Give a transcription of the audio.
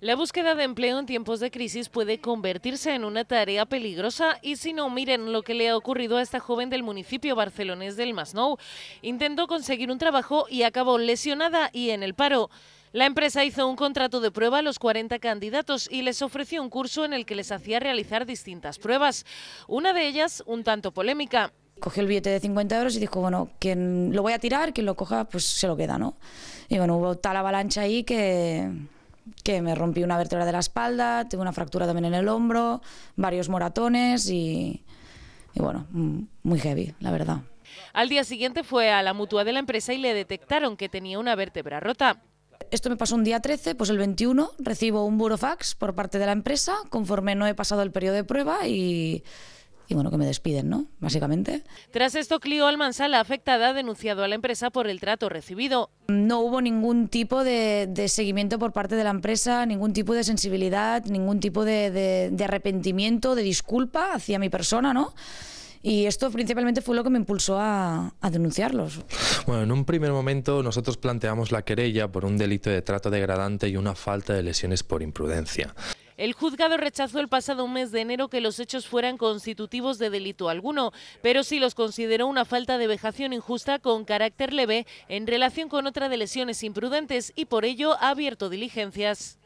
La búsqueda de empleo en tiempos de crisis puede convertirse en una tarea peligrosa y si no, miren lo que le ha ocurrido a esta joven del municipio barcelonés del Masnou. Intentó conseguir un trabajo y acabó lesionada y en el paro. La empresa hizo un contrato de prueba a los 40 candidatos y les ofreció un curso en el que les hacía realizar distintas pruebas, una de ellas un tanto polémica. Cogió el billete de 50 euros y dijo, bueno, quien lo voy a tirar, quien lo coja, pues se lo queda, ¿no? Y bueno, hubo tal avalancha ahí que, que me rompí una vértebra de la espalda, tuve una fractura también en el hombro, varios moratones y, y bueno, mm, muy heavy, la verdad. Al día siguiente fue a la mutua de la empresa y le detectaron que tenía una vértebra rota. Esto me pasó un día 13, pues el 21 recibo un burofax por parte de la empresa conforme no he pasado el periodo de prueba y y bueno, que me despiden, ¿no? Básicamente. Tras esto, Clio Almansa, la afectada, ha denunciado a la empresa por el trato recibido. No hubo ningún tipo de, seguimiento por parte de la empresa, ningún tipo de sensibilidad, ningún tipo de, arrepentimiento, de disculpa hacia mi persona, ¿no? Y esto principalmente fue lo que me impulsó a, denunciarlos. Bueno, en un primer momento nosotros planteamos la querella por un delito de trato degradante y una falta de lesiones por imprudencia. El juzgado rechazó el pasado mes de enero que los hechos fueran constitutivos de delito alguno, pero sí los consideró una falta de vejación injusta con carácter leve en relación con otra de lesiones imprudentes y por ello ha abierto diligencias.